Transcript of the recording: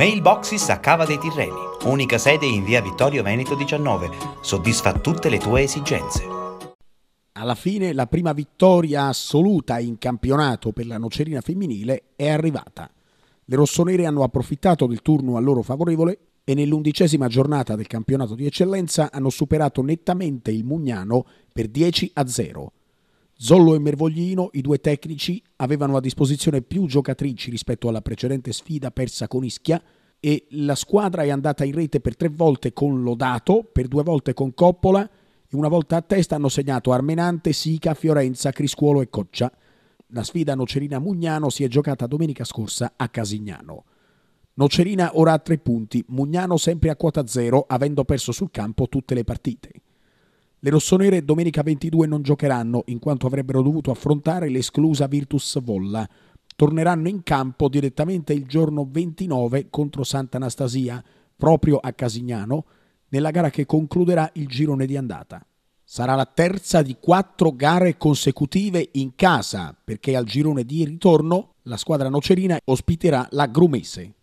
Mailboxes a Cava dei Tirreni, unica sede in via Vittorio Veneto 19, soddisfa tutte le tue esigenze. Alla fine la prima vittoria assoluta in campionato per la Nocerina femminile è arrivata. Le rossonere hanno approfittato del turno a loro favorevole e nell'undicesima giornata del campionato di eccellenza hanno superato nettamente il Mugnano per 10 a 0. Zollo e Mervoglino, i due tecnici, avevano a disposizione più giocatrici rispetto alla precedente sfida persa con Ischia e la squadra è andata in rete per tre volte con Lodato, per due volte con Coppola e una volta a testa hanno segnato Armenante, Sica, Fiorenza, Criscuolo e Coccia. La sfida Nocerina-Mugnano si è giocata domenica scorsa a Casignano. Nocerina ora a tre punti, Mugnano sempre a quota zero, avendo perso sul campo tutte le partite. Le rossonere domenica 22 non giocheranno in quanto avrebbero dovuto affrontare l'esclusa Virtus Volla. Torneranno in campo direttamente il giorno 29 contro Sant'Anastasia, proprio a Casignano, nella gara che concluderà il girone di andata. Sarà la terza di quattro gare consecutive in casa, perché al girone di ritorno la squadra nocerina ospiterà la Grumese.